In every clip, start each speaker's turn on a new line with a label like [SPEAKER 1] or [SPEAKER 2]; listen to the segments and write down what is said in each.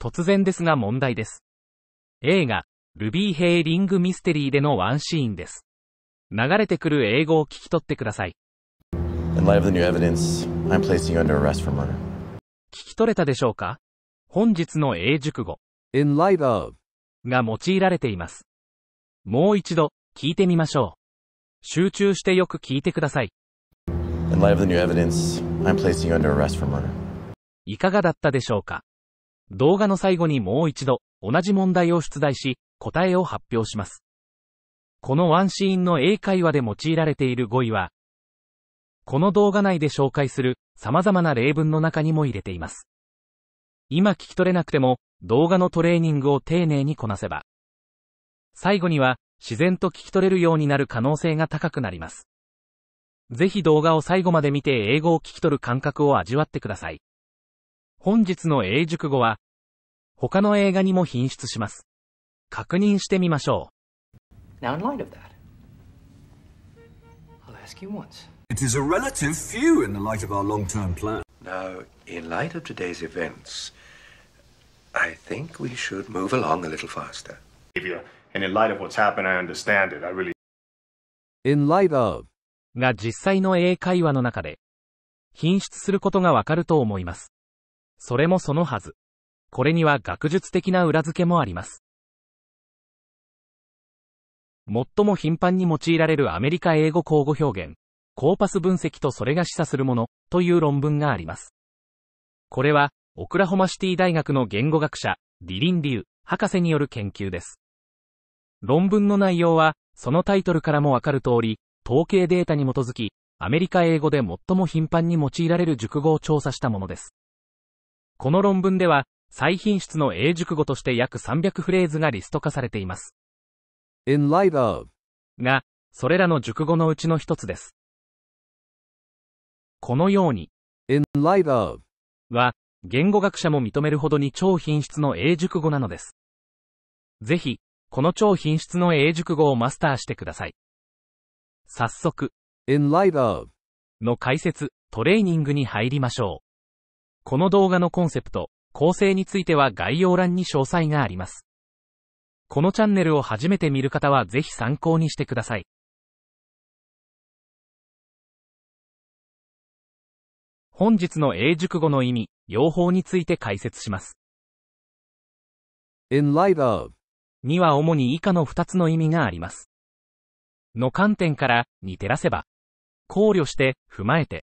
[SPEAKER 1] 突然ですが問題です。映画、ルビーヘイリングミステリーでのワンシーンです。流れてくる英語を聞き取ってください。
[SPEAKER 2] Evidence, 聞
[SPEAKER 1] き取れたでしょうか本日の英熟語 In light of が用いられています。もう一度聞いてみましょう。集中してよく聞いてください。
[SPEAKER 2] e v i d e
[SPEAKER 1] n c e いかがだったでしょうか動画の最後にもう一度、同じ問題を出題し、答えを発表します。このワンシーンの英会話で用いられている語彙は、この動画内で紹介する様々な例文の中にも入れています。今聞き取れなくても、動画のトレーニングを丁寧にこなせば、最後には自然と聞き取れるようになる可能性が高くなります。ぜひ動画を最後まで見て英語を聞き取る感覚を味わってください。本日の英熟語は、他の映画にも品質します。確認してみましょう。Now in light of that, I'll ask you once.
[SPEAKER 3] It is a relative few in the light of our long-term plan. Now, in light of today's events, I think we should move along a little faster. And in light of what's happened, I understand
[SPEAKER 1] it. I really. In light of が実際の英会話の中で、品質することがわかると思います。それもそのはず。これには学術的な裏付けもあります。最も頻繁に用いられるアメリカ英語交互表現、コーパス分析とそれが示唆するもの、という論文があります。これは、オクラホマシティ大学の言語学者、ディリン・リュウ、博士による研究です。論文の内容は、そのタイトルからもわかる通り、統計データに基づき、アメリカ英語で最も頻繁に用いられる熟語を調査したものです。この論文では、最品質の英熟語として約300フレーズがリスト化されています。in light of が、それらの熟語のうちの一つです。このように、in light of は、言語学者も認めるほどに超品質の英熟語なのです。ぜひ、この超品質の英熟語をマスターしてください。早速、in light of の解説、トレーニングに入りましょう。この動画のコンセプト、構成については概要欄に詳細があります。このチャンネルを初めて見る方はぜひ参
[SPEAKER 2] 考にしてください。
[SPEAKER 1] 本日の英熟語の意味、用法について解説します。in light of には主に以下の2つの意味があります。の観点から、に照らせば、考慮して、踏まえて、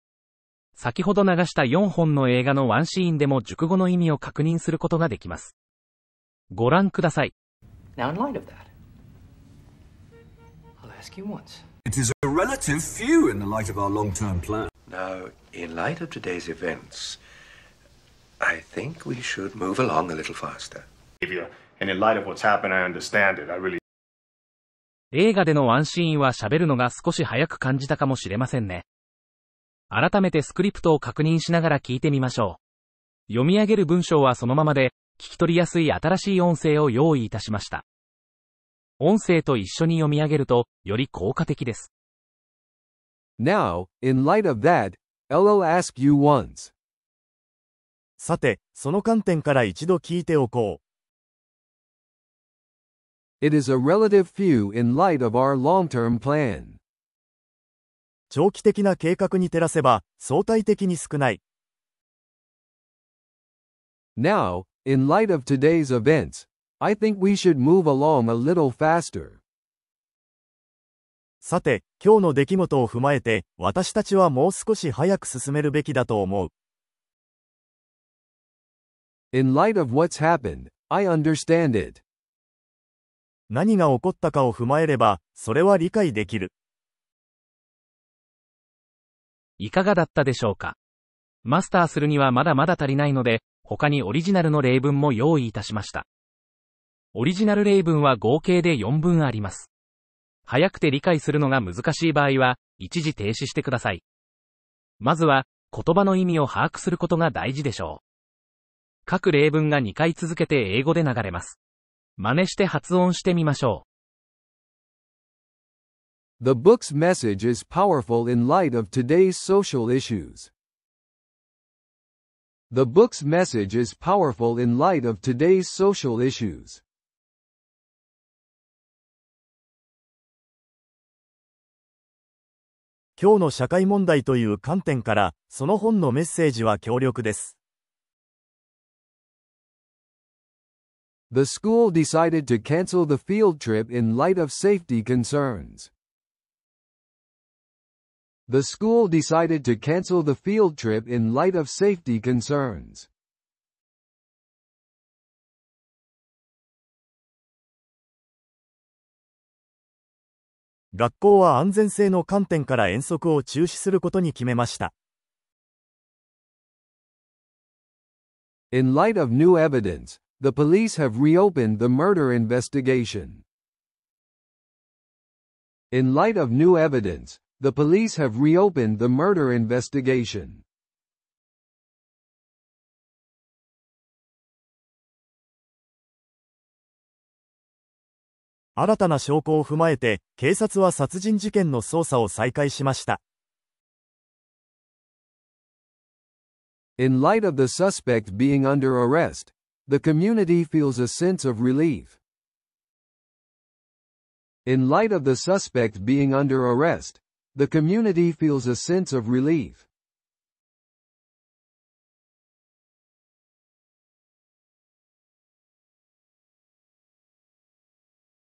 [SPEAKER 1] 先ほど流した4本の映画のワンシーンでも熟語の意味を確認することができます。ご覧ください。Now in light of that, I'll ask you once. It is a relative
[SPEAKER 3] few in the light of our long-term plan. Now, in light of today's events, I think we should move along a little faster. And in light of what's happened, I understand it. I really
[SPEAKER 1] 映画でのワンシーンは喋るのが少し早く感じたかもしれませんね。改めてスクリプトを確認しながら聞いてみましょう。読み上げる文章はそのままで、聞き取りやすい新しい音声を用意いたしました。音声と一緒に読み上げると、より効果的です。Now, in light of that,
[SPEAKER 3] I'll ask you once. さて、その観点から一度聞いておこう。It is a relative few in light of our long-term plan. 長期的な計画に照らせば相対的に少ない。Now, in light of today's events, I think we should move along a little faster.
[SPEAKER 2] さて、今日の出来事を踏まえて、私たちはもう少し早く進めるべきだと思う。In light of what's
[SPEAKER 3] happened, I understand it. 何が起こったかを踏まえれば、
[SPEAKER 1] それは理解できる。いかがだったでしょうかマスターするにはまだまだ足りないので、他にオリジナルの例文も用意いたしました。オリジナル例文は合計で4文あります。早くて理解するのが難しい場合は、一時停止してください。まずは、言葉の意味を把握することが大事でしょう。各例文が2回続けて英語で流れます。真似して発音してみましょう。
[SPEAKER 3] The book's message is powerful in light of today's social issues. The book's message is powerful in light of
[SPEAKER 2] today's social issues. The
[SPEAKER 3] school decided to cancel the field trip in light of safety concerns. The school decided to cancel
[SPEAKER 2] the field trip in light of safety concerns. In
[SPEAKER 3] light of new evidence, the police have reopened the murder investigation. In light of new evidence, the police have reopened the murder investigation. In light of the suspect being under arrest, the community feels a sense of relief. In light of the suspect being under arrest, The community feels a sense of relief.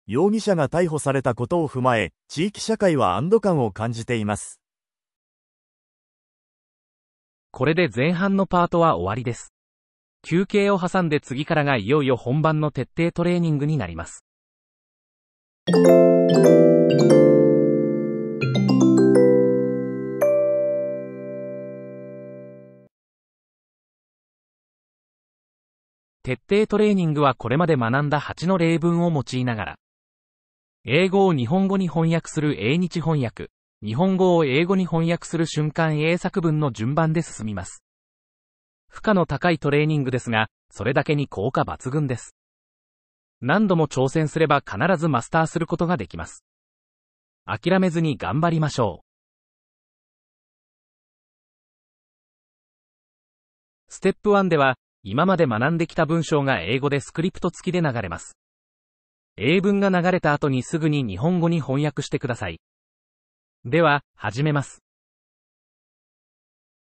[SPEAKER 2] これ
[SPEAKER 1] で前半のパートは終わりです。休憩を挟んで次からがいよいよ本番の徹底トレーニングになります。徹底トレーニングはこれまで学んだ8の例文を用いながら、英語を日本語に翻訳する英日翻訳、日本語を英語に翻訳する瞬間英作文の順番で進みます。負荷の高いトレーニングですが、それだけに効果抜群です。何度も挑戦すれば必ずマスターすることができます。
[SPEAKER 2] 諦めずに頑張りましょう。
[SPEAKER 1] ステップ1では、今まで学んできた文章が英語でスクリプト付きで流れます。英文が流れた後にすぐに日本語に翻訳してください。では、始めます。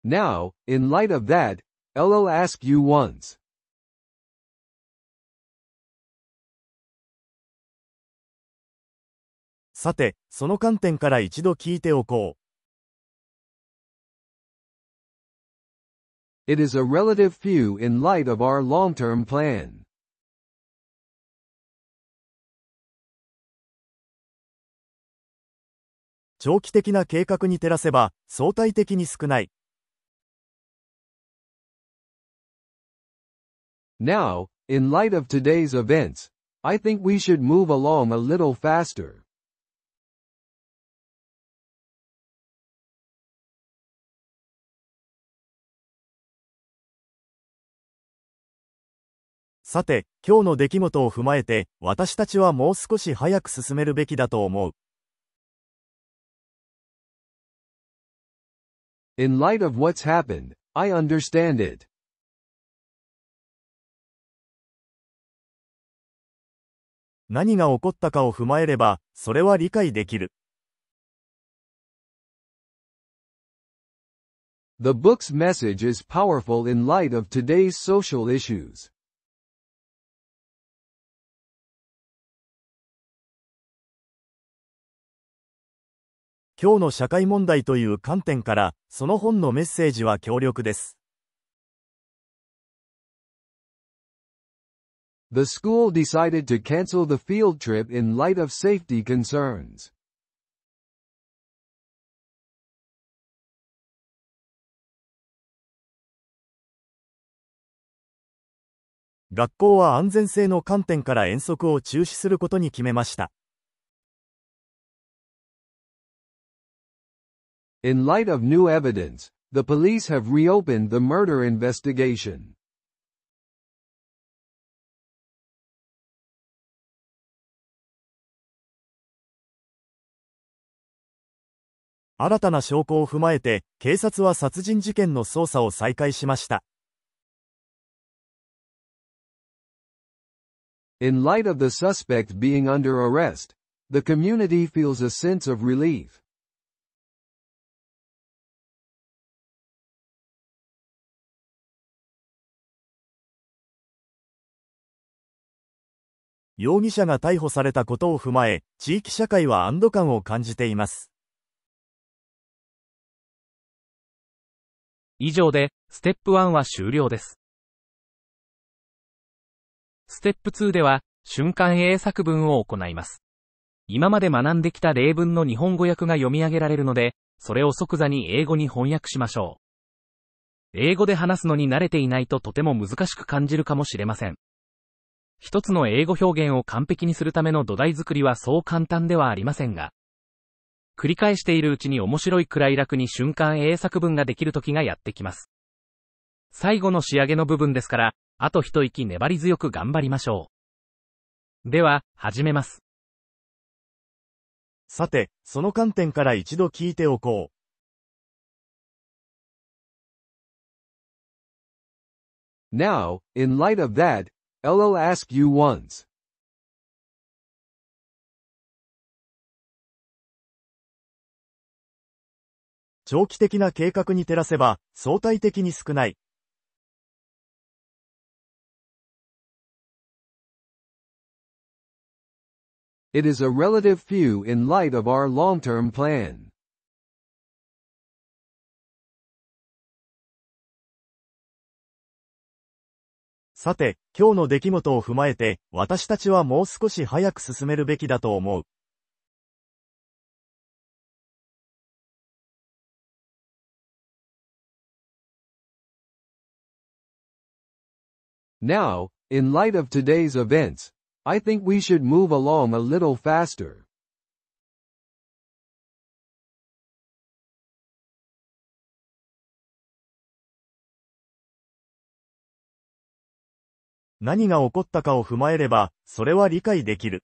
[SPEAKER 2] Now, in light of that, I'll ask you once.「さて、その観点から一度聞いておこう。It is a relative few in light of our long-term plan. Now,
[SPEAKER 3] in light of today's events, I think we should move along a little faster.
[SPEAKER 2] さて、今日の出来事を踏まえて、私たちはもう少し早く進めるべきだと思う。In light of what's happened, I understand it.
[SPEAKER 3] The book's message is powerful in light of today's social issues.
[SPEAKER 2] 今日の社会問題という観点から、その本のメッセージは強力です。
[SPEAKER 3] The school decided to cancel the field trip in light of safety concerns.
[SPEAKER 2] 学校は安全性の観点から遠足を中止することに決めました。In light of new evidence, the police have reopened the murder investigation. In light
[SPEAKER 3] of the suspect being under arrest, the community
[SPEAKER 2] feels a sense of relief. 容疑者が逮捕されたことを踏まえ、地域社会は安堵感を感じています。以上で、ステップ1は終了です。
[SPEAKER 1] ステップ2では、瞬間英作文を行います。今まで学んできた例文の日本語訳が読み上げられるので、それを即座に英語に翻訳しましょう。英語で話すのに慣れていないととても難しく感じるかもしれません。一つの英語表現を完璧にするための土台作りはそう簡単ではありませんが、繰り返しているうちに面白いくらい楽に瞬間英作文ができる時がやってきます。最後の仕上げの部分ですから、あと一息粘り強
[SPEAKER 2] く頑張りましょう。では、始めます。さて、その観点から一度聞いておこう。Now, in light of that, I'll ask you once. 長期的な計画に照らせば、相対的に少ない。It is a relative few in light of our long-term plan. さて、今日の出来事を踏まえて、私たちはもう少し早く進めるべきだと思う。Now, in
[SPEAKER 3] light of today's events, I think we should move along a little faster.
[SPEAKER 2] 何が起こったかを踏まえれば、それは理解できる。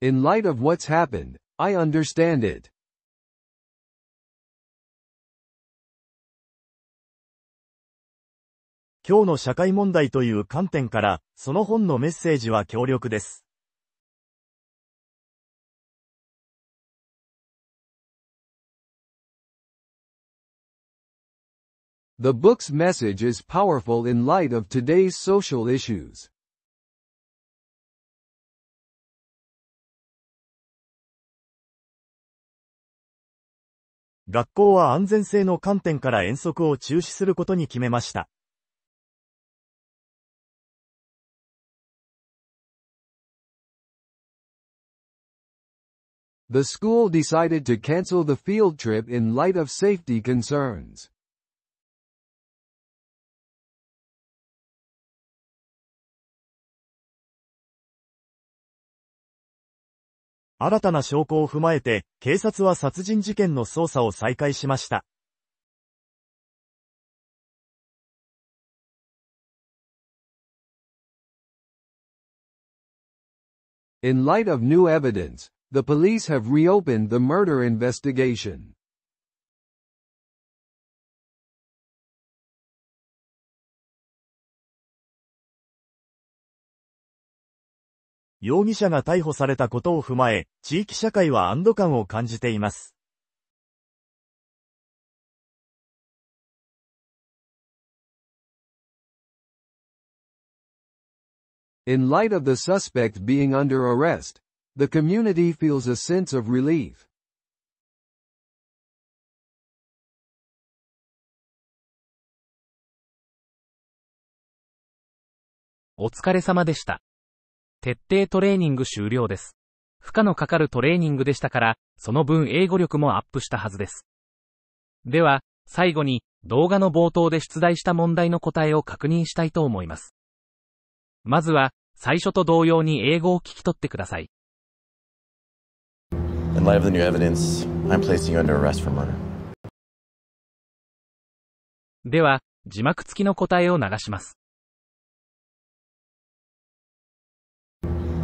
[SPEAKER 2] In light of what's happened, I understand it. 今日の社会問題という観点から、その本のメッセージは強力です。The book's message is powerful in light of today's social issues. The
[SPEAKER 3] school decided to cancel the field trip in light of safety concerns.
[SPEAKER 2] 新たな証拠を踏まえて、警察は殺人事件の捜査を再開しました。In light of new evidence, the police have reopened the murder investigation. 容疑者が逮捕されたことを踏まえ、地域社会は安堵感を感じています。In light of the suspect being under arrest, the community feels a sense of relief.
[SPEAKER 1] お疲れ様でした。徹底トレーニング終了です。負荷のかかるトレーニングでしたから、その分英語力もアップしたはずです。では、最後に動画の冒頭で出題した問題の答えを確認したいと思います。まずは、最初と同様に英語を聞き取ってください。
[SPEAKER 2] In light of the new evidence, I'm placing you under arrest for murder.
[SPEAKER 1] では、字幕付きの答えを流します。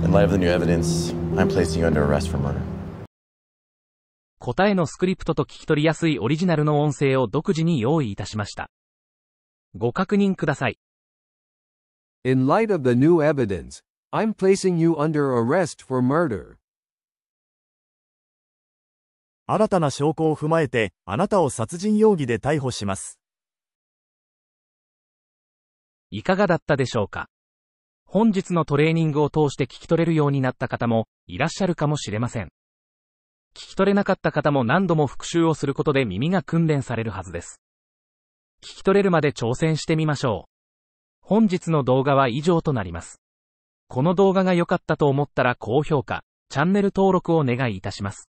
[SPEAKER 2] In light of the new evidence, I'm placing you under arrest for murder.
[SPEAKER 1] 答えのスクリプトと聞き取りやすいオリジナルの音声を独自に用意いたしました。ご確認ください。In
[SPEAKER 3] light of the new evidence, I'm placing you under arrest for murder.
[SPEAKER 2] 新たな証拠を踏まえて、あなたを殺人容疑で逮
[SPEAKER 1] 捕します。いかがだったでしょうか本日のトレーニングを通して聞き取れるようになった方もいらっしゃるかもしれません。聞き取れなかった方も何度も復習をすることで耳が訓練されるはずです。聞き取れるまで挑戦してみましょう。本日の動画は以上となります。この動画が良かったと思ったら高評価、チャンネル登録をお
[SPEAKER 2] 願いいたします。